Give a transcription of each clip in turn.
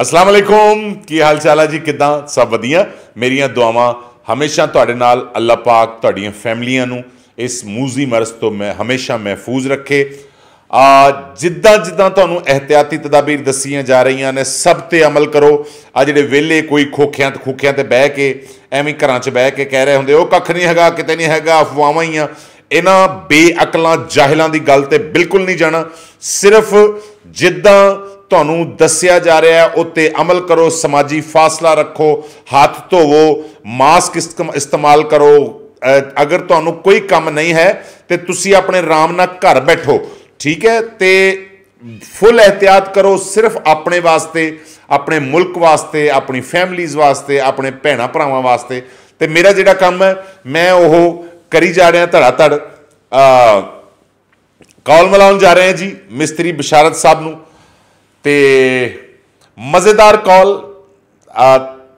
ਅਸਲਾਮ ਅਲੈਕੁਮ ਕੀ ਹਾਲ ਚਾਲ ਹੈ ਜੀ ਕਿਦਾਂ ਸਭ ਵਧੀਆ ਮੇਰੀਆਂ ਦੁਆਵਾਂ ਹਮੇਸ਼ਾ ਤੁਹਾਡੇ ਨਾਲ ਅੱਲਾਹ ਪਾਕ ਤੁਹਾਡੀਆਂ ਫੈਮਲੀਆਂ ਨੂੰ ਇਸ ਮੂਜ਼ੀ ਮਰਜ਼ ਤੋਂ ਮੈਂ ਹਮੇਸ਼ਾ ਮਹਿਫੂਜ਼ ਰੱਖੇ ਆ ਜਿੱਦਾਂ ਜਿੱਦਾਂ ਤੁਹਾਨੂੰ ਇhtiyati ਤਦਾਬੀਰ ਦਸੀਆਂ ਜਾ ਰਹੀਆਂ ਨੇ ਸਭ ਤੇ ਅਮਲ ਕਰੋ ਆ ਜਿਹੜੇ ਵੇਲੇ ਕੋਈ ਖੋਖਿਆਂ ਤੇ ਖੋਖਿਆਂ ਤੇ ਬਹਿ ਕੇ ਐਵੇਂ ਘਰਾਂ 'ਚ ਬਹਿ ਕੇ ਕਹਿ ਰਹੇ ਹੁੰਦੇ ਉਹ ਕੱਖ ਨਹੀਂ ਹੈਗਾ ਕਿਤੇ ਨਹੀਂ ਹੈਗਾ ਅਫਵਾਹਾਂ ਹੀ ਆ ਇਹਨਾਂ ਬੇਅਕਲਾਂ ਜਾਹਲਾਂ ਦੀ ਗੱਲ ਤੇ ਬਿਲਕੁਲ ਨਹੀਂ ਜਾਣਾ ਸਿਰਫ ਜਿੱਦਾਂ ਤੁਹਾਨੂੰ ਦੱਸਿਆ ਜਾ ਰਿਹਾ ਹੈ ਉੱਤੇ ਅਮਲ ਕਰੋ ਸਮਾਜੀ ਫਾਸਲਾ ਰੱਖੋ ਹੱਥ ਧੋਵੋ ਮਾਸਕ ਇਸਤੇਮਾਲ ਕਰੋ ਅਗਰ ਤੁਹਾਨੂੰ ਕੋਈ ਕੰਮ ਨਹੀਂ ਹੈ ਤੇ ਤੁਸੀਂ ਆਪਣੇ ਆਰਾਮ ਨਾਲ ਘਰ ਬੈਠੋ ਠੀਕ ਹੈ ਤੇ ਫੁੱਲ ਇhtiyat ਕਰੋ ਸਿਰਫ ਆਪਣੇ ਵਾਸਤੇ ਆਪਣੇ ਮੁਲਕ ਵਾਸਤੇ ਆਪਣੀ ਫੈਮਲੀਜ਼ ਵਾਸਤੇ ਆਪਣੇ ਭੈਣਾ ਭਰਾਵਾਂ ਵਾਸਤੇ ਤੇ ਮੇਰਾ ਜਿਹੜਾ ਕੰਮ ਹੈ ਮੈਂ ਉਹ ਕਰੀ ਜਾ ਰਿਹਾ ਧੜਾ ਧੜ ਕਾਲ ਮਲਾਉਣ ਜਾ ਰਹੇ ਹਾਂ ਜੀ ਮਿਸਤਰੀ ਬਿਸ਼ਾਰਤ ਸਾਹਿਬ ਨੂੰ ਤੇ ਮਜ਼ੇਦਾਰ ਕਾਲ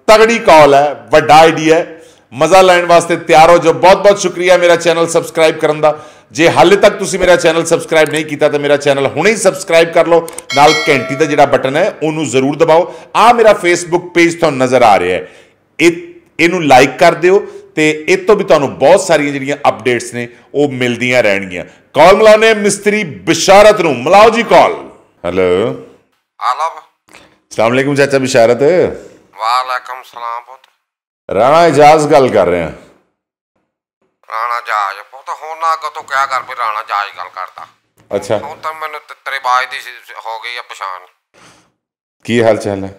ਤਗੜੀ ਕਾਲ ਹੈ ਵੱਡਾ ਆਈਡੀਆ ਹੈ ਮਜ਼ਾ ਲੈਣ ਵਾਸਤੇ ਤਿਆਰ ਹੋ ਜੋ ਬਹੁਤ-ਬਹੁਤ ਸ਼ੁਕਰੀਆ ਮੇਰਾ ਚੈਨਲ ਸਬਸਕ੍ਰਾਈਬ ਕਰਨ ਦਾ ਜੇ ਹਾਲੇ ਤੱਕ ਤੁਸੀਂ ਮੇਰਾ ਚੈਨਲ ਸਬਸਕ੍ਰਾਈਬ ਨਹੀਂ ਕੀਤਾ ਤਾਂ ਮੇਰਾ ਚੈਨਲ ਹੁਣੇ ਹੀ ਸਬਸਕ੍ਰਾਈਬ ਕਰ ਲਓ ਨਾਲ ਘੰਟੀ ਦਾ ਜਿਹੜਾ ਬਟਨ ਹੈ ਉਹਨੂੰ ਜ਼ਰੂਰ ਦਬਾਓ ਆ ਮੇਰਾ ਫੇਸਬੁੱਕ ਪੇਜ ਤੁਹਾਨੂੰ ਨਜ਼ਰ ਆ ਰਿਹਾ ਹੈ ਇਹ ਇਹਨੂੰ ਲਾਈਕ ਕਰ ਦਿਓ ਤੇ ਇਹ ਤੋਂ ਵੀ ਤੁਹਾਨੂੰ ਬਹੁਤ ਸਾਰੀਆਂ ਜਿਹੜੀਆਂ ਅਪਡੇਟਸ ਨੇ ਉਹ ਮਿਲਦੀਆਂ ਰਹਿਣਗੀਆਂ ਕਾਲ ਮਲਾਉਣੇ ਮਿਸਤਰੀ ਬਿਸ਼ਾਰਤ ਨੂੰ ਮਲਾਓ ਜੀ ਕਾਲ ਹੈਲੋ ਆਲਬ ਅਸਲਾਮ ਅਲੈਕੁਮ ਚਾਚਾ ਬਿਸ਼ਾਰਤ ਵਾਲੇਕਮ ਸਲਾਮ ਪੁੱਤ ਰਾਣਾ ਇਜਾਜ਼ ਗੱਲ ਕਰ ਰਹੇ ਆ ਰਾਣਾ ਜਾਜ ਪੁੱਤ ਹੋਣਾ ਨਾ ਕਿਆ ਕਰ ਵੀ ਰਾਣਾ ਜਾਜ ਗੱਲ ਕਰਦਾ ਅੱਛਾ ਹੁਣ ਤਾਂ ਮੈਨੂੰ ਤੇਰੇ ਬਾਜ ਦੀ ਹੋ ਗਈ ਆ ਪਛਾਣ ਕੀ ਹਾਲ ਚਾਲ ਹੈ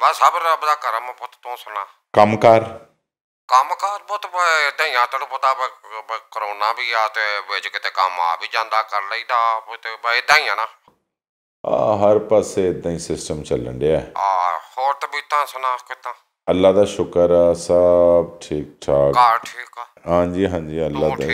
ਵਾ ਸਭ ਰੱਬ ਦਾ ਕਰਮ ਪੁੱਤ ਤੂੰ ਸੁਣਾ ਕੰਮਕਾਰ ਕੰਮਕਾਰ ਕੰਮ ਕਰ ਹੀ ਧਈਆਂ ਤੜ ਪਤਾ ਕਰੋਨਾ ਵੀ ਆ ਤੇ ਵਿੱਚ ਕਿਤੇ ਕੰਮ ਆ ਵੀ ਜਾਂਦਾ ਕਰ ਲਈਦਾ ਪੁੱਤ ਬਈ ਧਈਆਂ ਨਾ ਆ ਹਰ ਪਾਸੇ ਇਦਾਂ ਹੀ ਸਿਸਟਮ ਚੱਲਣ ਡਿਆ ਆ ਹੋਰ ਤਬੀਤਾਂ ਸੁਣਾ ਕਿਤਾ ਅੱਲਾ ਦਾ ਸ਼ੁਕਰ ਆ ਸਭ ਠੀਕ ਠਾਕ ਆ ਠੀਕ ਆ ਹਾਂਜੀ ਹਾਂਜੀ ਅੱਲਾ ਦਾ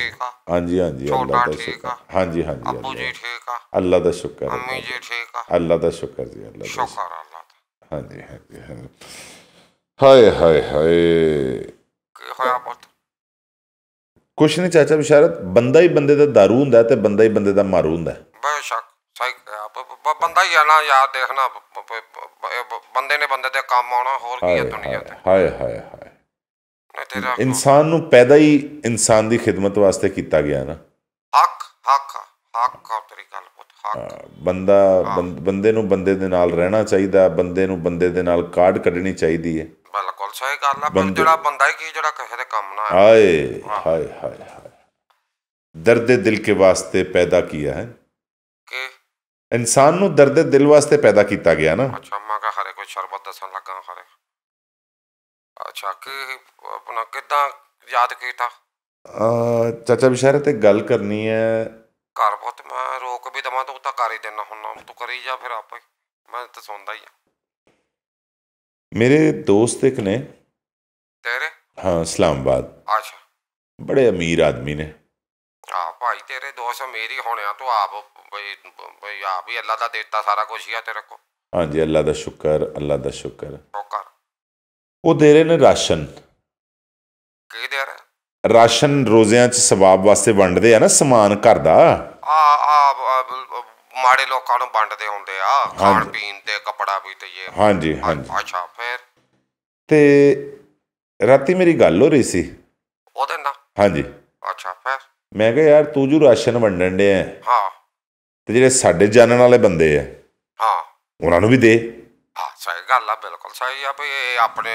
ਹਾਂਜੀ ਹਾਂਜੀ ਅੱਲਾ ਦਾ ਸ਼ੁਕਰ ਹਾਂਜੀ ਹਾਂਜੀ ਅੱਬੂ ਜੀ ਠੀਕ ਆ ਅੱਲਾ ਦਾ ਸ਼ੁਕਰ ਅੰਮੀ ਜੀ ਠੀਕ ਆ ਅੱਲਾ ਦਾ ਸ਼ੁਕਰ ਜੀ ਅੱਲਾ ਦਾ ਸ਼ੁਕਰ ਅੱਲਾ ਦਾ ਹਾਂਜੀ ਹਾਂਜੀ ਹਾਏ ਹਾਏ ਹਾਏ ਕੀ ਹੋਇਆ ਬੋਤ ਕੁਛ ਨਹੀਂ ਚਾਚਾ ਬਿਸ਼ਾਰਤ ਬੰਦਾ ਹੀ ਬੰਦੇ ਦਾ दारू ਹੁੰਦਾ ਤੇ ਬੰਦਾ ਹੀ ਬੰਦੇ ਦਾ ਮਾਰੂ ਹੁੰਦਾ ਬੇਸ਼ੱਕ ਬੰਦਾ ਹੀ ਆਣਾ ਯਾਰ ਦੇਖਣਾ ਬੰਦੇ ਨੇ ਬੰਦੇ ਦੇ ਕੰਮ ਆਉਣਾ ਹੋਰ ਕੀ ਹੈ ਦੁਨੀਆ ਤੇ ਹਾਏ ਹਾਏ ਹਾਏ ਇਨਸਾਨ ਨੂੰ ਪੈਦਾ ਹੀ ਇਨਸਾਨ ਦੀ ਖਿਦਮਤ ਵਾਸਤੇ ਕੀਤਾ ਗਿਆ ਨਾ ਹੱਕ ਹੱਕ ਹੱਕ ਤੇਰੀ ਗੱਲ ਪੁੱਤ ਹੱਕ ਬੰਦਾ ਬੰਦੇ ਨੂੰ ਬੰਦੇ ਦੇ ਨਾਲ ਰਹਿਣਾ ਚਾਹੀਦਾ ਬੰਦੇ ਨੂੰ ਬੰਦੇ ਦੇ ਨਾਲ ਕਾਰਡ ਕੱਢਣੀ ਚਾਹੀਦੀ ਹੈ ਬਿਲਕੁਲ ਸਹੀ ਗੱਲ ਆ ਪਰ ਜਿਹੜਾ ਬੰਦਾ ਹੀ ਕੀ ਜਿਹੜਾ ਕਹੇ ਤੇ ਕੰਮ ਨਾ ਆਏ ਹਾਏ ਹਾਏ ਹਾਏ ਦਰਦ ਦਿਲ ਕੇ ਵਾਸਤੇ ਪੈਦਾ ਕੀਆ ਹੈ ਇਨਸਾਨ ਨੂੰ ਦਰਦ ਦੇ ਦਿਲ ਵਾਸਤੇ ਪੈਦਾ ਕੀਤਾ ਗਿਆ ਨਾ ਅੱਛਾ ਮਾਂ ਕਾ ਖਰੇ ਕੋਈ ਸ਼ਰਬਤ दसन ਲੱਗਾ ਖਰੇ ਅੱਛਾ ਕਿ ਆਪਣਾ ਕਿਦਾਂ ਯਾਦ ਕੀਤਾ ਅ ਚਾਚਾ ਬਿਸ਼ਾਰ ਤੇ ਗੱਲ ਕਰਨੀ ਹੈ ਘਰ ਬਹੁਤ ਮੈਂ ਰੋਕ ਵੀ ਦਵਾਂ ਤੂੰ ਤਾਂ ਕਰ ਹੀ ਦੇਣਾ ਹੁਣ ਤੂੰ ਕਰੀ ਜਾ ਫਿਰ ਆਪੇ ਮੈਂ ਤਾਂ ਸੁਣਦਾ ਹੀ ਆ ਮੇਰੇ ਦੋਸਤ ਇੱਕ ਨੇ ਤੇਰੇ ਹਾਂ ਇਸਲਾਮਾਬਾਦ ਅੱਛਾ ਬੜੇ ਅਮੀਰ ਆਦਮੀ ਨੇ ਤੇਰੇ ਦੋਸ਼ ਮੇਰੀ ਹੋਣਿਆ ਤੂੰ ਆਪ ਬਈ ਬਈ ਆਪ ਹੀ ਅੱਲਾ ਦਾ ਦਿੱਤਾ ਸਾਰਾ ਕੁਝ ਹੀ ਆ ਤੇਰੇ ਕੋ ਹਾਂਜੀ ਅੱਲਾ ਦਾ ਸ਼ੁਕਰ ਅੱਲਾ ਦਾ ਸ਼ੁਕਰ ਸ਼ੁਕਰ ਉਹ ਦੇ ਰਹੇ ਨੇ ਰਾਸ਼ਨ ਕੀ ਦੇ ਰਹੇ ਰਾਸ਼ਨ ਰੋਜ਼ਿਆਂ 'ਚ ਸਵਾਬ ਵਾਸਤੇ ਵੰਡਦੇ ਆ ਨਾ ਸਮਾਨ ਘਰ ਦਾ ਆ ਆ ਮਾੜੇ ਲੋਕਾਂ ਨੂੰ ਵੰਡਦੇ ਹੁੰਦੇ ਆ ਖਾਣ ਪੀਣ ਤੇ ਕਪੜਾ ਵੀ ਤੇ ਇਹ ਹਾਂਜੀ ਹਾਂਜੀ ਅੱਛਾ ਫਿਰ ਤੇ ਰਾਤੀ ਮੇਰੀ ਗੱਲ ਹੋ ਰਹੀ ਸੀ ਉਹਦੇ ਨਾਲ ਹਾਂਜੀ ਅੱਛਾ ਫਿਰ ਮੈਂ ਕਿਹਾ ਯਾਰ ਤੂੰ ਜੂ ਰਾਸ਼ਨ ਵੰਡਣ ਦੇ ਆ ਹਾਂ ਤੇ ਜਿਹੜੇ ਸਾਡੇ ਜਾਣਨ ਵਾਲੇ ਬੰਦੇ ਆ ਹਾਂ ਉਹਨਾਂ ਨੂੰ ਵੀ ਦੇ ਹਾਂ ਸਹੀ ਗੱਲ ਆ ਬਿਲਕੁਲ ਸਹੀ ਆ ਵੀ ਇਹ ਆਪਣੇ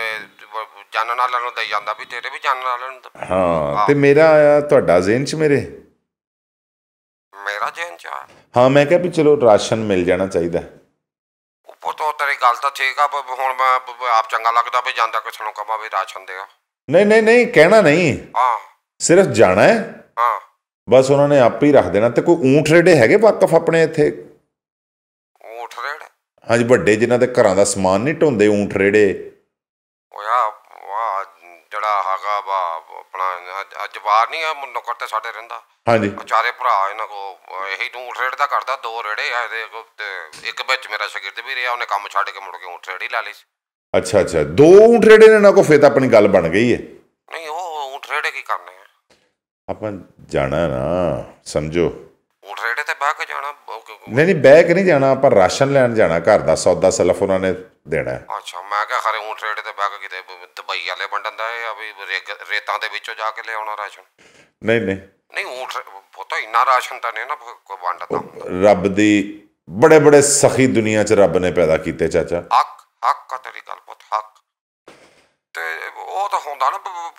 ਜਾਣਨ ਵਾਲਿਆਂ ਨੂੰ ਦੇ ਜਾਂਦਾ ਵੀ ਤੇਰੇ ਵੀ ਜਾਣਨ ਵਾਲਿਆਂ ਨੂੰ ਹਾਂ ਤੇ ਮੇਰਾ ਆ ਤੁਹਾਡਾ ਜ਼ਿਹਨ 'ਚ ਮੇਰੇ ਮੇਰਾ ਜ਼ਿਹਨ ਚ ਹਾਂ ਮੈਂ ਕਿਹਾ ਵੀ ਚਲੋ ਰਾਸ਼ਨ ਮਿਲ ਜਾਣਾ ਚਾਹੀਦਾ ਉਪਰ ਤੋਂ ਤੇਰੀ ਗੱਲ ਤਾਂ ਠੀਕ ਆ ਪਰ ਹੁਣ ਮੈਂ ਆਪ ਚੰਗਾ ਲੱਗਦਾ ਵੀ ਜਾਂਦਾ ਕਿਸ ਨੂੰ ਕਹਾਂ ਵੀ ਰਾਸ਼ਨ ਦੇ ਨਹੀਂ ਨਹੀਂ ਨਹੀਂ ਕਹਿਣਾ ਨਹੀਂ ਹਾਂ ਸਿਰਫ ਜਾਣਾ ਹੈ ਹਾਂ ਬਸ ਉਹਨਾਂ ਨੇ ਆਪ ਹੀ ਰੱਖ ਦੇਣਾ ਤੇ ਕੋਈ ਊਂਠ ਰੇੜੇ ਹੈਗੇ ਵਕਫ ਆਪਣੇ ਇੱਥੇ ਊਂਠ ਰੇੜੇ ਹਾਂਜੀ ਵੱਡੇ ਜਿਨ੍ਹਾਂ ਦੇ ਘਰਾਂ ਦਾ ਸਮਾਨ ਨਹੀਂ ਢੋਂਦੇ ਊਂਠ ਰੇੜੇ ਓਏ ਵਾ ਜੜਾ ਹਗਾ ਬਾ ਆਪਣਾ ਜਵਾਰ ਨਹੀਂ ਆ ਨੁਕਰ ਤੇ ਸਾਡੇ ਰਹਿੰਦਾ ਹਾਂਜੀ ਉਹ ਚਾਰੇ ਭਰਾ ਇਹਨਾਂ ਕੋ ਇਹੀ ਨੂੰ ਊਠ ਰੇੜ ਦਾ ਕਰਦਾ ਦੋ ਰੇੜੇ ਆ ਇਹਦੇ ਕੋਲ ਤੇ ਇੱਕ ਵਿੱਚ ਮੇਰਾ ਸ਼ਾਗਿਰਦ ਵੀ ਰਿਹਾ ਉਹਨੇ ਕੰਮ ਛੱਡ ਕੇ ਮੁੜ ਕੇ ਊਂਠ ਰੇੜੀ ਲਾ ਲਈ ਸੀ। ਅੱਛਾ ਅੱਛਾ ਦੋ ਊਂਠ ਰੇੜੇ ਨੇ ਨਾ ਕੋ ਫੇਤ ਆਪਣੀ ਗੱਲ ਬਣ ਗਈ ਹੈ ਨਹੀਂ ਉਹ ਊਂਠ ਰੇੜੇ ਕੀ ਕਰਨੇ ਆਪਾਂ ਜਾਣਾ ਨਾ ਸਮਝੋ ਰੇੜੇ ਤੇ ਬਾਹ ਕੇ ਜਾਣਾ ਨਹੀਂ ਨਹੀਂ ਬਹਿ ਕੇ ਨਹੀਂ ਜਾਣਾ ਆਪਾਂ ਰਾਸ਼ਨ ਲੈਣ ਜਾਣਾ ਘਰ ਦਾ ਸੌਦਾ ਸਲਫ ਉਹਨਾਂ ਨੇ ਦੇਣਾ ਅੱਛਾ ਮੈਂ ਕਿਹਾ ਖਰੇ ਊਂਟ ਰੇੜੇ ਤੇ ਬਾਹ ਕੇ ਕਿਤੇ ਦਬਈ ਵਾਲੇ ਵੰਡਣ ਦਾ ਹੈ ਆ ਵੀ ਰੇਤਾਂ ਦੇ ਵਿੱਚੋਂ ਜਾ ਕੇ ਲਿਆਉਣਾ ਰਾਸ਼ਨ ਨਹੀਂ ਨਹੀਂ ਨਹੀਂ ਉਹ ਪਤਾ ਇੰਨਾ ਰਾਸ਼ਨ ਤਾਂ ਨਹੀਂ ਨਾ ਕੋਈ ਵੰਡਦਾ ਰੱਬ ਦੀ ਬੜੇ ਬੜੇ ਸਖੀ ਦੁਨੀਆ 'ਚ ਰੱਬ ਨੇ ਪੈਦਾ ਕੀਤੇ ਚਾਚਾ ਹੱਕ ਹੱਕ ਤੇਰੀ ਗੱਲ ਪੁੱਤ ਹੱਕ ਤੇ ਉਹ ਤਾਂ ਹੁੰਦਾ ਨਾ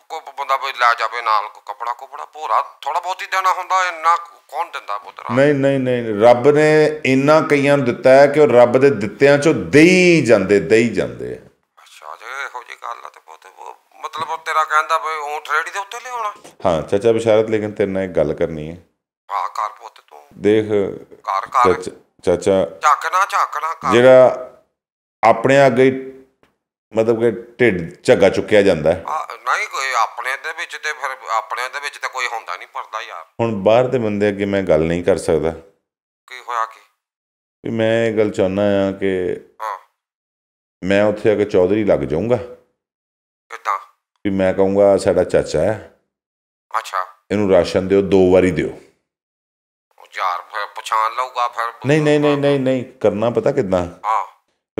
ਕੋਈ ਬੰਦਾ ਕੋਈ ਲੈ ਜਾਵੇ ਨਾਲ ਕੋ ਕਪੜਾ ਕਪੜਾ ਭੋਰਾ ਥੋੜਾ ਬਹੁਤੀ ਦੇਣਾ ਹੁੰਦਾ ਇੰਨਾ ਕੌਣ ਦਿੰਦਾ ਪੁੱਤਰਾ ਨਹੀਂ ਨਹੀਂ ਨਹੀਂ ਰੱਬ ਨੇ ਇੰਨਾ ਕਈਆਂ ਨੂੰ ਦਿੱਤਾ ਹੈ ਕਿ ਉਹ ਰੱਬ ਦੇ ਦਿੱਤਿਆਂ ਚੋਂ ਦੇਈ ਜਾਂਦੇ ਦੇਈ ਜਾਂਦੇ ਅੱਛਾ ਜੇ ਇਹੋ ਜੀ ਗੱਲ ਆ ਤੇ ਪੁੱਤ ਮਤਲਬ ਉਹ ਤੇਰਾ ਕਹਿੰਦਾ ਬਈ ਊਂਠ ਰੇੜੀ ਦੇ ਉੱਤੇ ਲਿਆਉਣਾ ਹਾਂ ਚਾਚਾ ਬਿਸ਼ਾਰਤ ਲੇਕਿਨ ਤੇਰੇ ਨਾਲ ਇੱਕ ਗੱਲ ਕਰਨੀ ਹੈ ਆ ਕਰ ਪੁੱਤ ਤੂੰ ਦੇਖ ਕਰ ਕਰ ਚਾਚਾ ਝਾਕਣਾ ਝਾਕਣਾ ਜਿਹੜਾ ਆਪਣੇ ਅੱਗੇ ਮਤਲਬ ਕਿ ਢਿੱਡ ਝੱਗਾ ਚੁੱਕਿਆ ਜਾਂਦਾ ਹੈ ਨਹੀਂ ਕੋਈ ਆਪਣੇ ਦੇ ਵਿੱਚ ਤੇ ਫਿਰ ਆਪਣੇ ਦੇ ਵਿੱਚ ਤੇ ਕੋਈ ਹੁੰਦਾ ਨਹੀਂ ਪਰਦਾ ਯਾਰ ਹੁਣ ਬਾਹਰ ਦੇ ਬੰਦੇ ਅੱਗੇ ਮੈਂ ਗੱਲ ਨਹੀਂ ਕਰ ਸਕਦਾ ਕੀ ਹੋਇਆ ਕੀ ਵੀ ਮੈਂ ਇਹ ਗੱਲ ਚਾਹਨਾ ਆ ਕਿ ਮੈਂ ਉੱਥੇ ਆ ਕੇ ਚੌਧਰੀ ਲੱਗ ਜਾਊਂਗਾ ਕਿਦਾਂ ਵੀ ਮੈਂ ਕਹੂੰਗਾ ਸਾਡਾ ਚਾਚਾ ਹੈ ਅੱਛਾ ਇਹਨੂੰ ਰਾਸ਼ਨ ਦਿਓ ਦੋ ਵਾਰੀ ਦਿਓ ਯਾਰ ਫਿਰ ਪਛਾਣ ਲਊਗਾ ਫਿਰ ਨਹੀਂ ਨਹੀਂ ਨਹੀਂ ਨਹੀਂ ਨਹੀਂ ਕਰਨਾ ਪਤਾ ਕਿਦਾਂ ਹਾਂ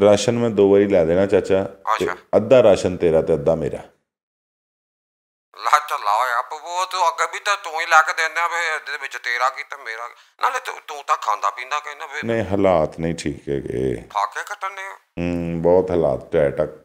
ਰਾਸ਼ਨ ਮੈਂ ਦੋ ਵਾਰੀ ਲੈ ਦੇਣਾ ਚਾਚਾ ਤੇ ਅੱਧਾ ਰਾਸ਼ਨ ਤੇਰਾ ਤੇ ਅੱਧਾ ਮੇਰਾ ਲਾ ਚੱਲਾ ਹੋਇਆ ਉਹ ਤੂੰ ਅੱਗੇ ਵੀ ਤਾਂ ਤੂੰ ਹੀ ਲੱਗ ਕੇ ਦਿੰਦਾ ਵੇ ਇਹਦੇ ਵਿੱਚ ਤੇਰਾ ਕੀ ਤੇ ਮੇਰਾ ਨਾਲੇ ਤੂੰ ਤਾਂ ਖਾਂਦਾ ਪੀਂਦਾ ਕਹਿੰਦਾ ਵੇ ਨਹੀਂ ਹਾਲਾਤ ਨਹੀਂ ਠੀਕ ਹੈਗੇ ਖਾ ਕੇ ਕੱਟਣੇ ਹੂੰ ਬਹੁਤ ਹਾਲਾਤ ਟੈਟਕ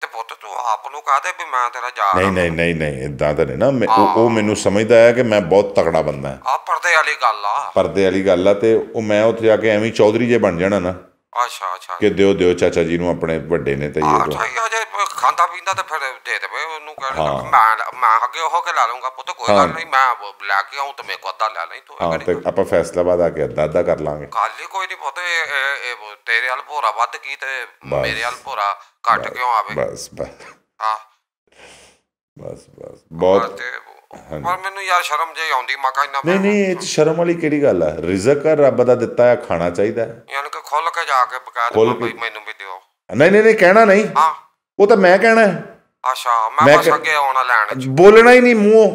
ਤੇ ਪੁੱਤ ਤੂੰ ਆਪ ਨੂੰ ਕਹਦੇ ਵੀ ਮੈਂ ਤੇਰਾ ਯਾਰ ਨਹੀਂ ਨਹੀਂ ਨਹੀਂ ਨਹੀਂ ਇਦਾਂ ਤਾਂ ਨਹੀਂ ਨਾ ਉਹ ਮੈਨੂੰ ਸਮਝਦਾ ਹੈ ਕਿ ਮੈਂ ਬਹੁਤ ਤਕੜਾ ਬੰਦਾ ਹਾਂ ਆ ਪਰਦੇ ਵਾਲੀ ਗੱਲ ਆ ਪਰਦੇ ਵਾਲੀ ਗੱਲ ਆ ਤੇ ਉਹ ਮੈਂ ਉੱਥੇ ਜਾ ਕੇ ਐਵੇਂ ਚੌਧਰੀ ਜੇ ਬਣ ਜਾਣਾ ਨਾ ਅੱਛਾ ਅੱਛਾ ਕਿ ਦਿਓ ਦਿਓ ਚਾਚਾ ਜੀ ਨੂੰ ਆਪਣੇ ਵੱਡੇ ਨੇ ਤੇ ਇਹ ਤੋਂ ਅੱਛਾ ਜੇ ਖਾਂਦਾ ਪੀਂਦਾ ਤੇ ਫਿਰ ਦੇ ਦੇ ਉਹਨੂੰ ਕਹਿਣਾ ਮੈਂ ਮੈਂ ਅੱਗੇ ਉਹ ਕੇ ਲਾ ਲੂੰਗਾ ਪੁੱਤ ਕੋਈ ਗੱਲ ਨਹੀਂ ਮੈਂ ਲੈ ਕੇ ਆਉਂ ਤੇ ਮੇਰੇ ਕੋਲ ਅੱਧਾ ਲੈ ਲਈ ਤੂੰ ਹਾਂ ਤੇ ਆਪਾਂ ਫੈਸਲਾਬਾਦ ਆ ਕੇ ਅੱਧਾ ਅੱਧਾ ਕਰ ਲਾਂਗੇ ਕਾਲੀ ਕੋਈ ਨਹੀਂ ਪੁੱਤ ਇਹ ਤੇਰੇ ਹਲ ਭੋਰਾ ਵੱਧ ਕੀ ਤੇ ਮੇਰੇ ਹਲ ਭੋਰਾ ਘਟ ਕਿਉਂ ਆਵੇ ਬਸ ਬਸ ਹਾਂ ਬਸ ਬਸ ਬਹੁਤ ਪਰ ਮੈਨੂੰ ਯਾਰ ਸ਼ਰਮ ਜਿਹੀ ਆਉਂਦੀ ਮਾਕਾ ਕਹਿੰਦਾ ਨਹੀਂ ਨਹੀਂ ਇਹ ਸ਼ਰਮ ਵਾਲੀ ਕਿਹੜੀ ਗੱਲ ਆ ਰਿਜ਼ਕ ਰੱਬ ਦਾ ਦਿੱਤਾ ਆ ਖਾਣਾ ਚਾਹੀਦਾ ਯਾਨੀ ਖੁੱਲ ਕੇ ਜਾ ਕੇ ਬਾਬਾ ਜੀ ਮੈਨੂੰ ਵੀ ਦਿਓ ਨਹੀਂ ਨਹੀਂ ਨਹੀਂ ਕਹਿਣਾ ਨਹੀਂ ਹਾਂ ਉਹ ਤਾਂ ਮੈਂ ਕਹਿਣਾ ਅੱਛਾ ਮੈਂ ਬਸ ਅੱਗੇ ਆਉਣਾ ਲੈਣ ਬੋਲਣਾ ਹੀ ਨਹੀਂ ਮੂੰਹੋਂ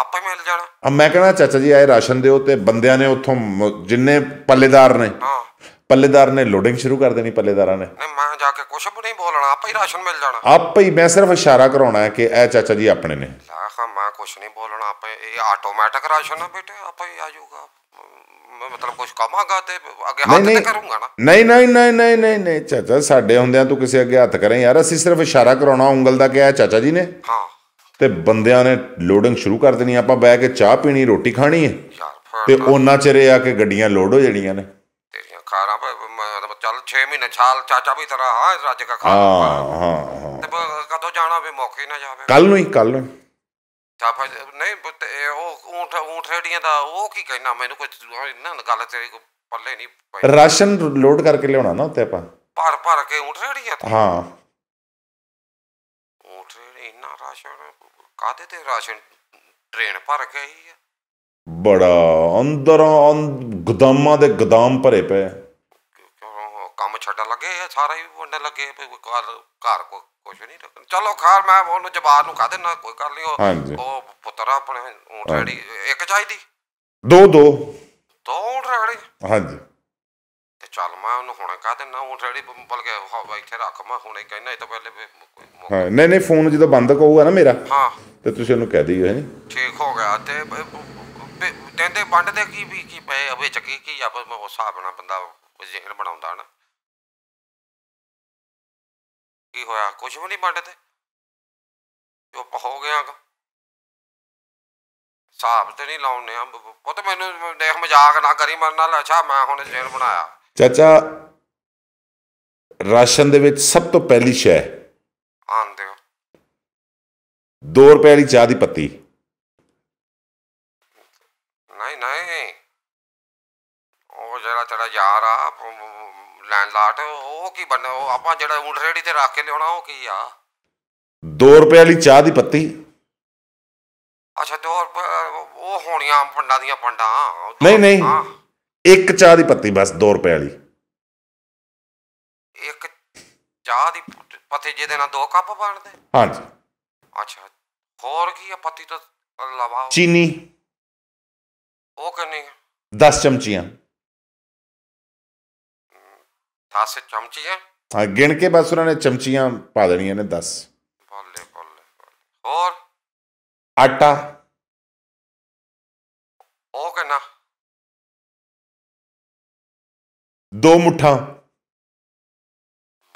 ਆਪੇ ਮਿਲ ਜਾਣਾ ਆ ਮੈਂ ਕਹਿਣਾ ਚਾਚਾ ਜੀ ਆਏ ਰਾਸ਼ਨ ਦਿਓ ਤੇ ਬੰਦਿਆਂ ਨੇ ਉੱਥੋਂ ਜਿੰਨੇ ਪੱਲੇਦਾਰ ਨੇ ਹਾਂ ਪੱਲੇਦਾਰ ਨੇ ਲੋਡਿੰਗ ਸ਼ੁਰੂ ਕਰ ਦੇਣੀ ਪੱਲੇਦਾਰਾਂ ਨੇ ਨਹੀਂ ਮੈਂ ਜਾ ਕੇ ਕੁਝ ਵੀ ਨਹੀਂ ਬੋਲਣਾ ਆਪੇ ਹੀ ਰਾਸ਼ਨ ਮਿਲ ਜਾਣਾ ਆਪੇ ਹੀ ਮੈਂ ਸਿਰਫ ਇਸ਼ਾਰਾ ਕਰਾਉਣਾ ਹੈ ਕਿ ਇਹ ਚਾਚਾ ਜੀ ਆਪਣੇ ਨੇ ਲਾਖਾ ਮੈਂ ਕੁਝ ਨਹੀਂ ਬੋਲਣਾ ਆਪੇ ਇਹ ਆਟੋਮੈਟਿਕ ਰਾਸ਼ਨ ਆ ਬੇਟੇ ਆਪੇ ਹੀ ਆ ਜਾਊਗਾ ਮਤਲਬ ਕੁਝ ਕਮਾਂਗਾ ਤੇ ਅੱਗੇ ਹੱਥ ਤੇ ਕਰੂੰਗਾ ਨਾ ਨਹੀਂ ਨਹੀਂ ਨਹੀਂ ਨਹੀਂ ਨਹੀਂ ਨਹੀਂ ਚਾਚਾ ਸਾਡੇ ਹੁੰਦਿਆਂ ਤੂੰ ਕਿਸੇ ਅੱਗੇ ਹੱਥ ਕਰੇ ਯਾਰ ਅਸੀਂ ਸਿਰਫ ਇਸ਼ਾਰਾ ਕਰਾਉਣਾ ਉਂਗਲ ਦਾ ਕਿਹਾ ਚਾਚਾ ਜੀ ਨੇ ਹਾਂ ਤੇ ਬੰਦਿਆਂ ਨੇ ਲੋਡਿੰਗ ਸ਼ੁਰੂ ਕਰ ਦੇਣੀ ਆਪਾਂ ਬੈ ਕੇ ਚਾਹ ਪੀਣੀ ਰੋਟੀ ਖਾਣੀ ਹੈ ਤੇ ਉਹਨਾਂ ਚਿਰੇ ਆ ਕੇ ਗੱਡੀਆਂ ਲੋਡ ਹੋ ਜਣੀਆਂ ਨੇ ਤੇਰੀਆਂ ਖਾਰਾਂ ਮਤਲਬ ਚੱਲ 6 ਮਹੀਨੇ ਛਾਲ ਚਾਚਾ ਵੀ ਤਰ੍ਹਾਂ ਹਾਂ ਰੱਜ ਕਾ ਖਾ ਹਾਂ ਹਾਂ ਤੇ ਕਦੋਂ ਜਾਣਾ ਵੀ ਮੌਕੇ ਨਾ ਜਾਵੇ ਕੱਲ ਨੂੰ ਹੀ ਕੱਲ ਨੂੰ ਚਾਫਾ ਨਹੀਂ ਬੁੱਤ ਉਹ ਊਂਠ ਊਂਠ ਰੇੜੀਆਂ ਦਾ ਉਹ ਕੀ ਕਹਿਣਾ ਮੈਨੂੰ ਕੋਈ ਨਾ ਗੱਲ ਤੇਰੀ ਕੋ ਪੱਲੇ ਨਹੀਂ ਪਈ ਰਾਸ਼ਨ ਲੋਡ ਕਰਕੇ ਲਿਆਉਣਾ ਨਾ ਉੱਤੇ ਆਪਾਂ ਭਰ ਭਰ ਕੇ ਊਂਠ ਰੇੜੀਆਂ ਤੇ ਹਾਂ ਊਂਠ ਰੇੜੀ ਨਾ ਰਾਸ਼ਨ ਕਾਦੇ ਤੇ ਰਾਸ਼ਨ ਟ੍ਰੇਨ ਭਰ ਕੇ ਆਈ ਹੈ ਬੜਾ ਅੰਦਰੋਂ ਗਦਾਮਾਂ ਦੇ ਗਦਾਮ ਭਰੇ ਪਏ ਕੰਮ ਛੱਡਣ ਲੱਗੇ ਸਾਰਾ ਹੀ ਵੰਡੇ ਲੱਗੇ ਘਰ ਘਰ ਕੋ ਕੁਝ ਨਹੀਂ ਚਲੋ ਖਾਲ ਮੈਂ ਉਹਨੂੰ ਜਵਾਬ ਨੂੰ ਕਹ ਦੇਣਾ ਕੋਈ ਕਰ ਲਿਓ ਉਹ ਪੁੱਤਰ ਆਪਣੇ ਉਹ ਰੈੜੀ ਇੱਕ ਚਾਹੀਦੀ ਦੋ ਦੋ ਦੋ ਊਂਠ ਹਾਂਜੀ ਤੇ ਚੱਲ ਮੈਂ ਉਹਨੂੰ ਹੁਣੇ ਕਹ ਦੇਣਾ ਉਹ ਰੈੜੀ ਬੰਬਲ ਕੇ ਹਵਾ ਇੱਥੇ ਰੱਖ ਮੈਂ ਹੁਣੇ ਕਹਿਣਾ ਇਹ ਤਾਂ ਪਹਿਲੇ ਹਾਂ ਨਹੀਂ ਨਹੀਂ ਫੋਨ ਜਦੋਂ ਬੰਦ ਕਰੂਗਾ ਨਾ ਮੇਰਾ ਹਾਂ ਤੇ ਤੁਸੀਂ ਉਹਨੂੰ ਕਹਿ ਦਿਓ ਹੈ ਨਹੀਂ ਠੀਕ ਹੋ ਗਿਆ ਤੇ ਤੇ ਵੰਡ ਦੇ ਕੀ ਵੀ ਕੀ ਪਏ ਅਵੇ ਚੱਕੀ ਕੀ ਆ ਉਹ ਸਾਬਣਾ ਬੰਦਾ ਬੰਦਾ ਜ਼ਿਹਨ ਬਣਾਉਂਦਾ ਨਾ ਕੀ ਹੋਇਆ ਕੁਝ ਵੀ ਨਹੀਂ ਬਾਡੇ ਤੇ ਚੁੱਪ ਹੋ ਗਿਆ ਸਾਹਬ ਤੇ ਨਹੀਂ ਲਾਉਣੇ ਆ ਪੁੱਤ ਮੈਨੂੰ ਦੇਖ ਮਜ਼ਾਕ ਨਾ ਕਰੀ ਮਨ ਨਾਲ ਅੱਛਾ ਮੈਂ ਹੁਣ ਜੇਲ ਬਣਾਇਆ ਚਾਚਾ ਰਾਸ਼ਨ ਦੇ ਵਿੱਚ ਸਭ ਤੋਂ ਪਹਿਲੀ ਸ਼ੈ ਆਂਦੇ ਹੋ 2 ਰੁਪਏ ਵਾਲੀ ਚਾਹ ਦੀ ਪੱਤੀ ਨਹੀਂ ਨਹੀਂ ਉਹ ਜਿਹੜਾ ਤੇਰਾ ਯਾਰ ਆ ਲੈਂਡਲਾਰਡ ਉਹ ਕੀ ਬਣਾ ਉਹ ਆਪਾਂ ਜਿਹੜਾ ਊਂਡ ਰੇੜੀ ਤੇ ਰੱਖ ਕੇ ਲਿਆਉਣਾ ਉਹ ਕੀ ਆ 2 ਰੁਪਏ ਵਾਲੀ ਚਾਹ ਦੀ ਪੱਤੀ ਅੱਛਾ 2 ਉਹ ਹੋਣੀਆਂ ਪੰਡਾਂ ਦੀਆਂ ਪੰਡਾਂ ਨਹੀਂ ਨਹੀਂ ਇੱਕ ਚਾਹ ਦੀ ਪੱਤੀ ਬਸ 2 ਰੁਪਏ ਵਾਲੀ ਇੱਕ ਚਾਹ ਦੀ ਪੱਤੀ ਜਿਹਦੇ ਨਾਲ 2 ਕੱਪ ਬਣਦੇ ਹਾਂਜੀ ਅੱਛਾ ਹੋਰ ਕੀ ਆ ਪੱਤੀ ਤਾਂ ਲਵਾਓ ਚੀਨੀ ਉਹ ਕਿੰਨੀ 10 ਚਮਚੀਆਂ 10 ਚਮਚੀਆਂ ਹਾਂ ਗਿਣ ਕੇ ਬਸ ਉਹਨਾਂ ਨੇ ਚਮਚੀਆਂ ਪਾ ਦੇਣੀਆਂ ਨੇ 10 ਬੱਲੇ ਬੱਲੇ ਹੋਰ ਆਟਾ ਉਹ ਕਿੰਨਾ ਦੋ ਮੁੱਠਾਂ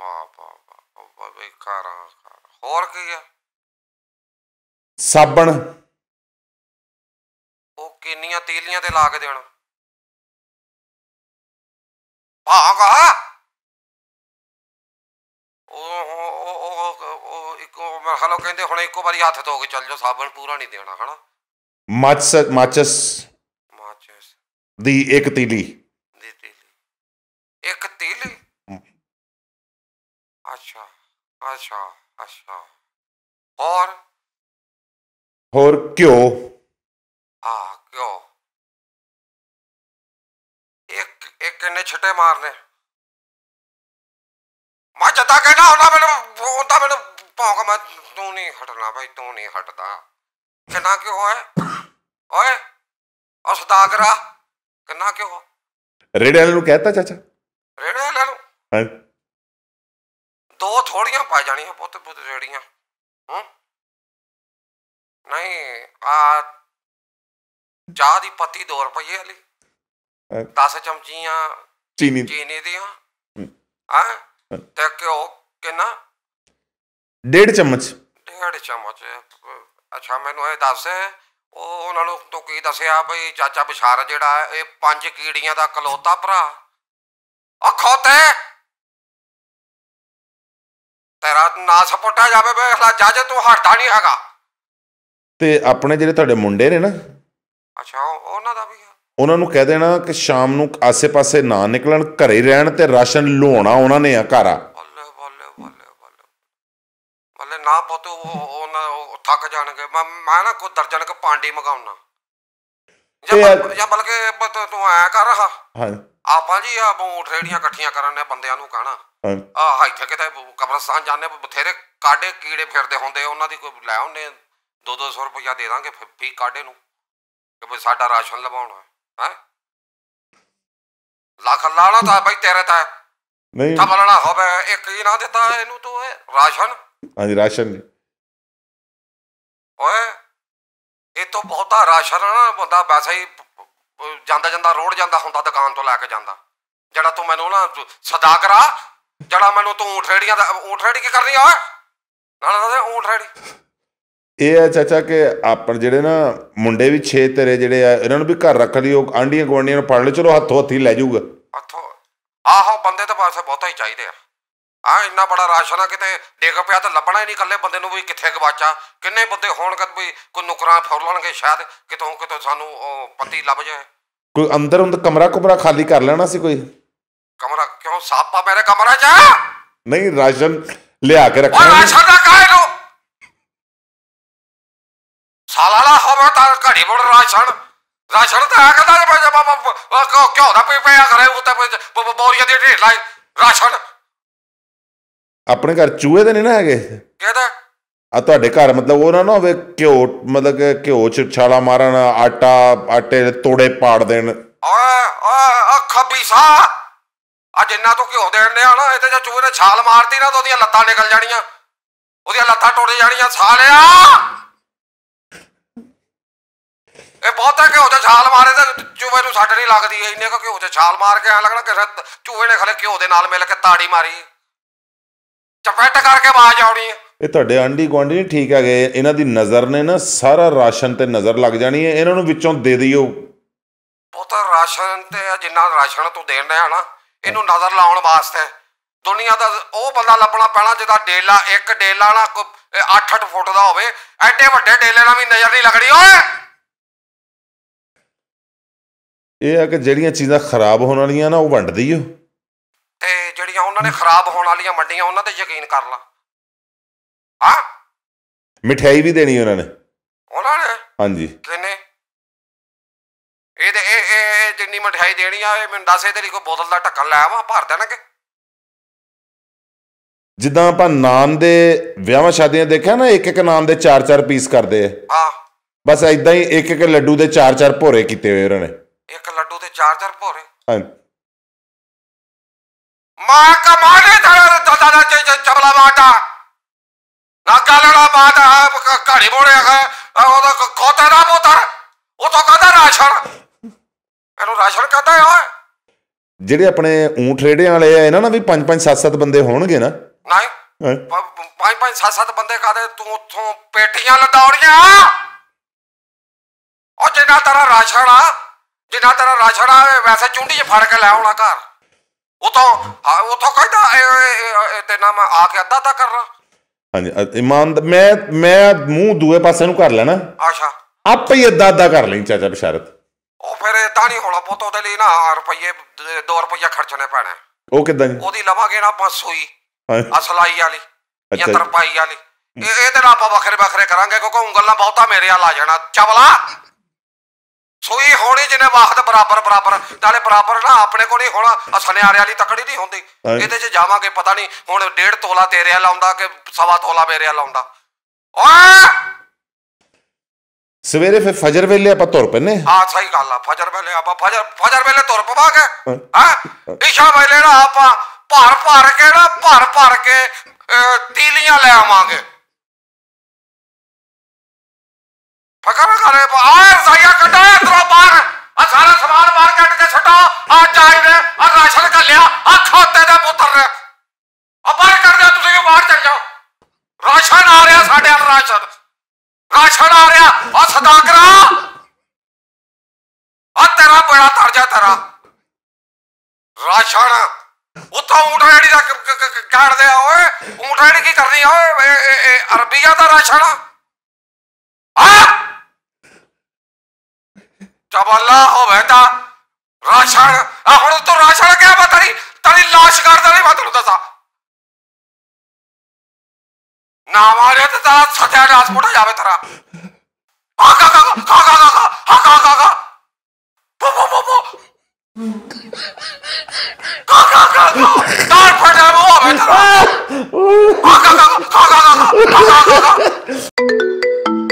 ਵਾ ਵਾ ਵਾ ਵੇ ਖਾਰਾ ਹੋਰ ਕੀ ਆ ਸਾਬਣ ਉਹ ਕਿੰਨੀਆਂ ਤੀਲੀਆਂ ਤੇ ਲਾ ਕੇ ਦੇਣਾ ਭਾਗਾ ਉਹ ਉਹ ਇੱਕੋ ਮਰਹਲੋ ਕਹਿੰਦੇ ਹੁਣ ਇੱਕੋ ਵਾਰੀ ਹੱਥ ਧੋ ਕੇ ਚੱਲ ਜਾ ਸਾਬਣ ਪੂਰਾ ਨਹੀਂ ਦੇਣਾ ਹਨਾ ਮਾਚਸ ਮਾਚਸ ਮਾਚਸ ਦੀ ਇੱਕ ਤੀਲੀ ਦੀ ਤੀਲੀ ਇੱਕ ਤੀਲੀ ਅੱਛਾ ਅੱਛਾ ਅੱਛਾ ਹੋਰ ਹੋਰ ਕਿਉਂ ਆ ਕਿਉਂ ਇੱਕ ਇੱਕ ਨੇ ਛਟੇ ਮਾਰਨੇ ਤਾਂ ਕਹਿੰਦਾ ਹੁੰਦਾ ਮੈਨੂੰ ਉਹ ਤਾਂ ਮੈਨੂੰ ਭੌਂਕ ਮੈਂ ਤੂੰ ਨਹੀਂ ਹਟਣਾ ਭਾਈ ਤੂੰ ਨਹੀਂ ਹਟਦਾ ਕਿੰਨਾ ਕਿਉਂ ਹੈ ਓਏ ਉਹ ਸਦਾਗਰਾ ਕਿੰਨਾ ਕਿਉਂ ਰੇੜੇ ਵਾਲੇ ਨੂੰ ਕਹਿਤਾ ਚਾਚਾ ਰੇੜੇ ਵਾਲੇ ਨੂੰ ਹਾਂ ਦੋ ਥੋੜੀਆਂ ਪਾ ਜਾਣੀਆਂ ਪੁੱਤ ਪੁੱਤ ਰੇੜੀਆਂ ਹੂੰ ਨਹੀਂ ਆ ਚਾਹ ਦੀ ਪੱਤੀ 2 ਰੁਪਏ ਵਾਲੀ 10 ਚਮਚੀਆਂ ਚੀਨੀ ਚੀਨੀ ਦੀਆਂ ਹਾਂ ਤੇ ਘਿਓ ਕਿੰਨਾ ਡੇਢ ਚਮਚ ਡੇਢ ਚਮਚ ਅੱਛਾ ਮੈਨੂੰ ਇਹ ਦੱਸ ਉਹ ਉਹਨਾਂ ਨੂੰ ਤੋਂ ਕੀ ਦੱਸਿਆ ਬਈ ਚਾਚਾ ਬਿਸ਼ਾਰ ਜਿਹੜਾ ਇਹ ਪੰਜ ਕੀੜੀਆਂ ਦਾ ਕਲੋਤਾ ਭਰਾ ਆ ਖੋਤੇ ਤੇਰਾ ਨਾ ਸਪੋਟਾ ਜਾਵੇ ਬੇ ਅਸਲਾ ਜਾਜੇ ਤੂੰ ਹਟਦਾ ਨਹੀਂ ਹੈਗਾ ਤੇ ਆਪਣੇ ਜਿਹੜੇ ਤੁਹਾਡੇ ਮੁੰਡੇ ਨੇ ਨਾ ਅੱਛਾ ਉਹਨਾਂ ਦਾ ਵੀ ਉਹਨਾਂ ਨੂੰ ਕਹਿ ਦੇਣਾ ਕਿ ਸ਼ਾਮ ਨੂੰ ਆਸੇ-ਪਾਸੇ ਨਾ ਨਿਕਲਣ ਘਰੇ ਰਹਿਣ ਤੇ ਰਾਸ਼ਨ ਲੋਣਾ ਉਹਨਾਂ ਨੇ ਆ ਘਰ ਆ ਬੱਲੇ ਨਾ ਪੁੱਤ ਉਹ ਉਹਨਾਂ ਥੱਕ ਜਾਣਗੇ ਮੈਂ ਮੈਂ ਨਾ ਕੋ ਦਰਜਨ ਕ ਪਾਂਡੀ ਮਗਾਉਣਾ ਜਾਂ ਬਲਕਿ ਤੂੰ ਐ ਕਰ ਰਹਾ ਹਾਂ ਆਪਾਂ ਜੀ ਆ ਬੂਠ ਰੇੜੀਆਂ ਇਕੱਠੀਆਂ ਕਰਨ ਨੇ ਬੰਦਿਆਂ ਨੂੰ ਕਹਣਾ ਆ ਇੱਥੇ ਕਿਤੇ ਕਬਰਸਤਾਨ ਜਾਣੇ ਬਥੇਰੇ ਕਾਡੇ ਕੀੜੇ ਫਿਰਦੇ ਹੁੰਦੇ ਉਹਨਾਂ ਦੀ ਕੋਈ ਲੈ ਆਉਨੇ 2-200 ਰੁਪਇਆ ਦੇ ਦਾਂਗੇ ਫੀ ਕਾਡੇ ਨੂੰ ਕਿ ਸਾਡਾ ਰਾਸ਼ਨ ਲਵਾਉਣਾ ਲਖਲਾਣਾ ਤਾਂ ਬਈ ਤੇਰੇ ਤਾਂ ਨਹੀਂ ਤਾਂ ਬਲਣਾ ਹੋਵੇ ਇੱਕ ਹੀ ਨਾ ਦਿੱਤਾ ਇਹਨੂੰ ਤੂੰ ਹੈ ਰਾਸ਼ਨ ਹਾਂਜੀ ਰਾਸ਼ਨ ਓਏ ਇਹ ਤੋਂ ਬਹੁਤਾ ਰਾਸ਼ਨ ਨਾ ਬੰਦਾ ਵੈਸੇ ਹੀ ਜਾਂਦਾ ਜਾਂਦਾ ਰੋੜ ਜਾਂਦਾ ਹੁੰਦਾ ਦੁਕਾਨ ਤੋਂ ਲੈ ਕੇ ਜਾਂਦਾ ਜਿਹੜਾ ਤੂੰ ਮੈਨੂੰ ਨਾ ਸਦਾ ਕਰਾ ਜਿਹੜਾ ਮੈਨੂੰ ਤੂੰ ਊਠ ਰੇੜੀਆਂ ਦਾ ਊਠ ਰੇੜੀ ਕੀ ਕਰਨੀ ਓਏ ਨਾਲ ਨਾਲ ਊਠ ਰੇੜੀ ਇਹ ਹੈ ਚਾਚਾ ਕਿ ਆਪਣ ਜਿਹੜੇ ਨਾ ਮੁੰਡੇ ਵੀ ਛੇ ਤੇਰੇ ਜਿਹੜੇ ਆ ਇਹਨਾਂ ਨੂੰ ਵੀ ਘਰ ਰੱਖ ਉਹ ਆਂਡੀਆਂ ਗਵਾਂਡੀਆਂ ਨੂੰ ਪੜ ਲੈ ਚਲੋ ਹੱਥੋਂ ਹੱਥੀ ਲੈ ਜਾਊਗਾ ਹੱਥੋਂ ਆਹੋ ਬੰਦੇ ਤਾਂ ਪਾਸੇ ਬਹੁਤਾ ਹੀ ਚਾਹੀਦੇ ਆ ਆ ਇੰਨਾ ਬੜਾ ਰਾਸ਼ਨ ਆ ਕਿਤੇ ਡਿੱਗ ਪਿਆ ਤਾਂ ਲੱਭਣਾ ਹੀ ਨਹੀਂ ਕੱਲੇ ਬੰਦੇ ਨੂੰ ਵੀ ਕਿੱਥੇ ਗਵਾਚਾ ਕਿੰਨੇ ਬੰਦੇ ਹੋਣਗੇ ਵੀ ਕੋਈ ਨੁਕਰਾਂ ਫੌਰ ਲਣਗੇ ਸ਼ਾਇਦ ਕਿਤੋਂ ਕਿਤੋਂ ਸਾਨੂੰ ਪਤੀ ਲੱਭ ਜਾਏ ਕੋਈ ਅੰਦਰ ਹੁੰਦਾ ਕਮਰਾ ਕੁਮਰਾ ਖਾਲੀ ਕਰ ਲੈਣਾ ਸੀ ਕੋਈ ਕਮਰਾ ਕਿਉਂ ਸਾਫਾ ਮੇਰੇ ਕਮਰਾ ਚ ਨਹੀਂ ਰਾਸ਼ਨ ਲਿਆ ਕੇ ਰੱਖਣਾ ਰਾਸ਼ਨ ਦਾ ਕਾਇ ਸਾਲਾਲਾ ਲਾ ਹੋਵੇ ਤਾਂ ਘੜੀ ਬੜ ਰਾਸ਼ਨ ਰਾਸ਼ਨ ਤਾਂ ਹੈ ਕਹਿੰਦਾ ਜੇ ਬਾਬਾ ਕੋ ਕਿਉਂ ਦਾ ਪੀ ਪਿਆ ਕਰੇ ਉਹ ਤਾਂ ਬੋਰੀਆਂ ਦੇ ਢੇਰ ਲਾਈ ਰਾਸ਼ਨ ਆਪਣੇ ਘਰ ਚੂਹੇ ਤੇ ਨਹੀਂ ਨਾ ਹੈਗੇ ਕਹਦਾ ਆ ਤੁਹਾਡੇ ਘਰ ਮਤਲਬ ਉਹ ਨਾ ਨਾ ਵੇ ਘਿਓ ਮਤਲਬ ਕਿ ਘਿਓ ਛਾਲਾ ਮਾਰਨ ਆਟਾ ਆਟੇ ਦੇ ਤੋੜੇ ਪਾੜ ਦੇਣ ਓਏ ਓਏ ਅੱਖਾਂ ਬੀਸਾ ਆ ਜਿੰਨਾ ਤੋਂ ਘਿਓ ਦੇਣ ਡਿਆ ਨਾ ਤੇ ਜੇ ਚੂਹੇ ਨੇ ਛਾਲ ਮਾਰਤੀ ਨਾ ਤਾਂ ਉਹਦੀਆਂ ਲੱਤਾਂ ਨਿਕਲ ਜਾਣੀਆਂ ਉਹਦੀਆਂ ਲੱਤਾਂ ਟੁੱਟ ਜਾਣੀਆਂ ਸਾਲਿਆ ਇਹ ਬਹੁਤਾ ਕਿਉਂ ਤੇ ਛਾਲ ਮਾਰੇ ਤਾਂ ਚੂਹੇ ਨੂੰ ਸੱਟ ਨਹੀਂ ਲੱਗਦੀ ਇੰਨੇ ਕਿਉਂ ਤੇ ਛਾਲ ਮਾਰ ਕੇ ਐ ਲੱਗਣਾ ਕਿ ਚੂਹੇ ਨੇ ਖਲੇ ਕਿਉਂ ਦੇ ਨਾਲ ਮਿਲ ਕੇ ਤਾੜੀ ਮਾਰੀ ਚਪਟ ਕਰਕੇ ਆਵਾਜ਼ ਆਉਣੀ ਇਹ ਤੁਹਾਡੇ ਆਂਡੀ ਗੁਆਂਢੀ ਨਹੀਂ ਠੀਕ ਹੈਗੇ ਇਹਨਾਂ ਦੀ ਨਜ਼ਰ ਨੇ ਨਾ ਸਾਰਾ ਰਾਸ਼ਨ ਤੇ ਨਜ਼ਰ ਲੱਗ ਜਾਣੀ ਹੈ ਇਹਨਾਂ ਨੂੰ ਵਿੱਚੋਂ ਦੇ ਦਿਓ ਬਹੁਤਾ ਰਾਸ਼ਨ ਤੇ ਜਿੰਨਾ ਰਾਸ਼ਨ ਤੂੰ ਦੇਣ ਰਿਹਾ ਨਾ ਇਹਨੂੰ ਨਜ਼ਰ ਲਾਉਣ ਵਾਸਤੇ ਦੁਨੀਆ ਦਾ ਉਹ ਬੰਦਾ ਲੱਭਣਾ ਪੈਣਾ ਜਿਹਦਾ ਡੇਲਾ ਇੱਕ ਡੇਲਾ ਨਾ 8-8 ਫੁੱਟ ਦਾ ਹੋਵੇ ਐਡੇ ਵੱਡੇ ਡੇਲੇ ਨਾਲ ਵੀ ਨਜ਼ਰ ਨਹੀਂ ਲੱਗਣੀ ਓਏ ਇਹ ਆ ਕਿ ਜਿਹੜੀਆਂ ਚੀਜ਼ਾਂ ਖਰਾਬ ਹੋਣ ਵਾਲੀਆਂ ਨਾ ਉਹ ਵੰਡ ਦਈਓ ਤੇ ਜਿਹੜੀਆਂ ਉਹਨਾਂ ਨੇ ਖਰਾਬ ਹੋਣ ਵਾਲੀਆਂ ਵੰਡੀਆਂ ਉਹਨਾਂ ਤੇ ਯਕੀਨ ਕਰ ਲਾ ਹਾਂ ਮਠਿਆਈ ਵੀ ਦੇਣੀ ਉਹਨਾਂ ਨੇ ਉਹਨਾਂ ਨੇ ਹਾਂਜੀ ਕਿੰਨੇ ਇਹ ਤੇ ਇਹ ਇਹ ਜਿੰਨੀ ਮਠਿਆਈ ਦੇਣੀ ਆ ਇਹ ਮੈਨੂੰ ਇਹ ਤੇਰੀ ਕੋਈ ਬੋਤਲ ਦਾ ਢੱਕਣ ਲੈ ਆਵਾਂ ਭਰ ਦੇਣਗੇ ਕਿ ਜਿੱਦਾਂ ਆਪਾਂ ਨਾਨ ਦੇ ਵਿਆਹਾਂ ਸ਼ਾਦੀਆਂ ਦੇਖਿਆ ਨਾ ਇੱਕ ਇੱਕ ਨਾਨ ਦੇ 4-4 ਪੀਸ ਕਰਦੇ ਆ ਹਾਂ ਬਸ ਐਦਾਂ ਹੀ ਇੱਕ ਇੱਕ ਲੱਡੂ ਦੇ 4-4 ਭੋਰੇ ਕੀਤੇ ਹੋਏ ਉਹਨਾਂ ਨੇ ਇੱਕ ਲੱਡੂ ਤੇ ਚਾਰ ਚਾਰ ਭੋਰੇ ਮਾਂ ਕਮਾਨੇ ਧਰ ਦਾਦਾ ਦਾ ਚੇ ਚਬਲਾ ਬਾਟਾ ਨਾ ਕਾਲਣਾ ਬਾਟਾ ਘਾੜੀ ਬੋੜਿਆ ਹੈ ਉਹਦਾ ਖੋਤਾ ਦਾ ਮੋਤਰ ਉਹ ਤਾਂ ਕਹਦਾ ਰਾਸ਼ਨ ਇਹਨੂੰ ਰਾਸ਼ਨ ਕਹਦਾ ਓਏ ਜਿਹੜੇ ਆਪਣੇ ਊਂਠ ਰੇੜੇ ਵਾਲੇ ਆ ਇਹਨਾਂ ਨਾਲ ਵੀ 5 5 7 7 ਬੰਦੇ ਹੋਣਗੇ ਨਾ ਨਹੀਂ ਪੰਜ ਪੰਜ ਸੱਤ ਸੱਤ ਬੰਦੇ ਕਾਦੇ ਤੂੰ ਉੱਥੋਂ ਪੇਟੀਆਂ ਲਡਾਉਣੀਆਂ ਉਹ ਜਿੰਨਾ ਤਰਾ ਰਾਸ਼ਨ ਆ ਜਿੰਨਾ ਤੇਰਾ ਆਵੇ ਵੈਸੇ ਚੁੰਡੀ 'ਚ ਫੜ ਕੇ ਲੈ ਆਉਣਾ ਘਰ ਉਤੋਂ ਉਤੋਂ ਕਹਿੰਦਾ ਤੇ ਨਾ ਮੈਂ ਆ ਕੇ ਅੱਧਾ ਤਾਂ ਕਰਨਾ ਹਾਂਜੀ ਇਮਾਨ ਮੈਂ ਮੈਂ ਮੂੰਹ ਦੂਏ ਪਾਸੇ ਨੂੰ ਕਰ ਲੈਣਾ ਆਸ਼ਾ ਆਪੇ ਹੀ ਅੱਧਾ ਅੱਧਾ ਕਰ ਲਈ ਚਾਚਾ ਬਿਸ਼ਾਰਤ ਉਹ ਫਿਰ ਤਾਂ ਨਹੀਂ ਹੋਣਾ ਪੁੱਤ ਉਹਦੇ ਲਈ ਨਾ ਰੁਪਈਏ 2 ਰੁਪਈਆ ਖਰਚਣੇ ਪੈਣੇ ਉਹ ਕਿਦਾਂ ਜੀ ਉਹਦੀ ਲਵਾਂਗੇ ਨਾ 500 ਹੀ ਅਸਲਾਈ ਵਾਲੀ ਜਾਂ ਤਰਪਾਈ ਵਾਲੀ ਇਹ ਇਹਦੇ ਨਾਲ ਆਪਾਂ ਵੱਖਰੇ ਵੱਖਰੇ ਕਰਾਂਗੇ ਕਿਉਂਕਿ ਉਂਗਲਾਂ ਬਹੁਤਾ ਮੇਰੇ ਆ ਲਾ ਜਾਣਾ ਚਵਲਾ ਸੋਈ ਹੋਣੀ ਜਿਹਨੇ ਵਾਹਦ ਬਰਾਬਰ ਬਰਾਬਰ ਨਾਲੇ ਬਰਾਬਰ ਨਾ ਆਪਣੇ ਕੋਲ ਨਹੀਂ ਹੋਣਾ ਸੁਨਿਆਰੇ ਵਾਲੀ ਤਕੜੀ ਨਹੀਂ ਹੁੰਦੀ ਇਹਦੇ 'ਚ ਜਾਵਾਂਗੇ ਪਤਾ ਨਹੀਂ ਹੁਣ ਡੇਢ ਤੋਲਾ ਤੇਰੇ ਲਾਉਂਦਾ ਕਿ ਸਵਾ ਤੋਲਾ ਮੇਰੇ ਲਾਉਂਦਾ ਓਏ ਸਵੇਰੇ ਫਿਰ ਫਜਰ ਵੇਲੇ ਆਪਾਂ ਤੁਰ ਪੈਨੇ ਆ ਸਹੀ ਗੱਲ ਆ ਫਜਰ ਵੇਲੇ ਆਪਾਂ ਫਜਰ ਫਜਰ ਵੇਲੇ ਤੁਰ ਕੇ ਹਾਂ ਇਸ਼ਾ ਵੇਲੇ ਨਾ ਆਪਾਂ ਭਰ ਭਰ ਕੇ ਨਾ ਭਰ ਭਰ ਕੇ ਤੀਲੀਆਂ ਲੈ ਆਵਾਂਗੇ ਫਕਰ ਕਰੇ ਆਏ ਸਾਇਆ ਕੱਢਾ ਅੰਦਰੋਂ ਬਾਹਰ ਆ ਸਾਰਾ ਸਮਾਨ ਬਾਹਰ ਕੱਢ ਕੇ ਛਟਾ ਆ ਜਾਈ ਦੇ ਆ ਰਾਸ਼ਨ ਕੱਲਿਆ ਆ ਖੋਤੇ ਦਾ ਪੁੱਤਰ ਰੇ ਆ ਬਾਹਰ ਕੱਢ ਦਿਆ ਤੁਸੀਂ ਬਾਹਰ ਚੱਲ ਜਾਓ ਰਾਸ਼ਨ ਆ ਰਿਹਾ ਸਾਡੇ ਆ ਰਾਸ਼ਨ ਰਾਸ਼ਨ ਆ ਰਿਹਾ ਆ ਸਦਾ ਕਰਾ ਆ ਤੇਰਾ ਬੜਾ ਤਰ ਜਾ ਤੇਰਾ ਰਾਸ਼ਨ ਉਤੋਂ ਊਠਾੜੀ ਦਾ ਕਾੜਦੇ ਦੇ ਓਏ ਊਠਾੜੀ ਕੀ ਕਰਨੀ ਓਏ ਓਏ ਅਰਬੀਆ ਦਾ ਰਾਸ਼ਨ ਆ जब अल्लाह हो बहता राशन अहड़ तो राशन क्या बतारी तारी लाश कर तारी बतल दसा ना हमारे तो ता सत्या रास मोटा जावे तरा आका का का का का का का का का पो पो पो पो का का का का तार फटा वो बहता आका का का का का का का का